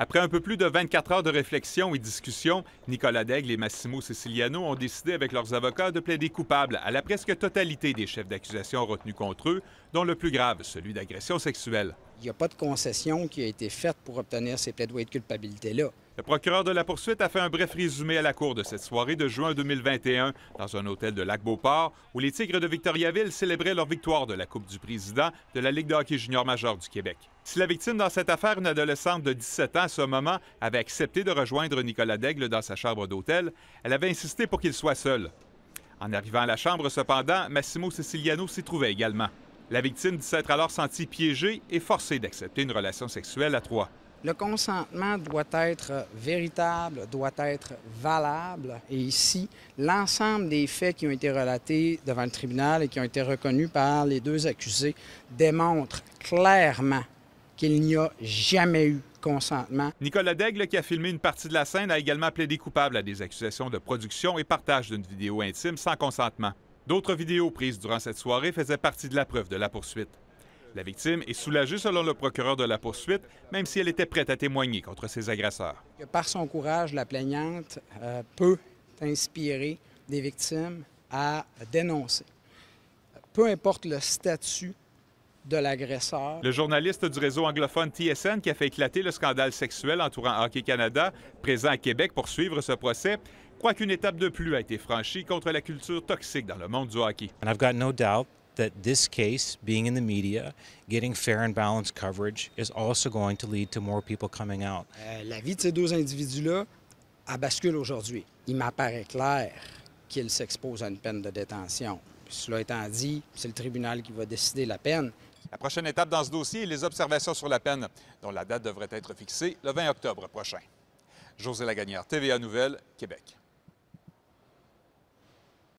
Après un peu plus de 24 heures de réflexion et discussion, Nicolas Daigle et Massimo Ceciliano ont décidé avec leurs avocats de plaider coupable à la presque totalité des chefs d'accusation retenus contre eux, dont le plus grave, celui d'agression sexuelle il n'y a pas de concession qui a été faite pour obtenir ces plaidoyers de culpabilité-là. Le procureur de la poursuite a fait un bref résumé à la cour de cette soirée de juin 2021 dans un hôtel de Lac-Beauport où les Tigres de Victoriaville célébraient leur victoire de la Coupe du Président de la Ligue de hockey junior majeur du Québec. Si la victime dans cette affaire, une adolescente de 17 ans à ce moment, avait accepté de rejoindre Nicolas Daigle dans sa chambre d'hôtel, elle avait insisté pour qu'il soit seul. En arrivant à la chambre, cependant, Massimo Siciliano s'y trouvait également. La victime dit s'être alors sentie piégée et forcée d'accepter une relation sexuelle à trois. Le consentement doit être véritable, doit être valable. Et ici, l'ensemble des faits qui ont été relatés devant le tribunal et qui ont été reconnus par les deux accusés démontrent clairement qu'il n'y a jamais eu consentement. Nicolas Daigle, qui a filmé une partie de la scène, a également plaidé coupable à des accusations de production et partage d'une vidéo intime sans consentement. D'autres vidéos prises durant cette soirée faisaient partie de la preuve de la poursuite. La victime est soulagée selon le procureur de la poursuite, même si elle était prête à témoigner contre ses agresseurs. Par son courage, la plaignante euh, peut inspirer des victimes à dénoncer. Peu importe le statut de l'agresseur. Le journaliste du réseau anglophone TSN qui a fait éclater le scandale sexuel entourant Hockey Canada, présent à Québec pour suivre ce procès, croit qu'une étape de plus a été franchie contre la culture toxique dans le monde du hockey. I've got no doubt that this case being in the media, getting fair and balanced coverage is also going to lead to more people coming out. Euh, la vie de ces deux individus-là à bascule aujourd'hui. Il m'apparaît clair qu'ils s'exposent à une peine de détention. Cela étant dit, c'est le tribunal qui va décider la peine. La prochaine étape dans ce dossier est les observations sur la peine, dont la date devrait être fixée le 20 octobre prochain. José Lagagnère, TVA Nouvelles, Québec.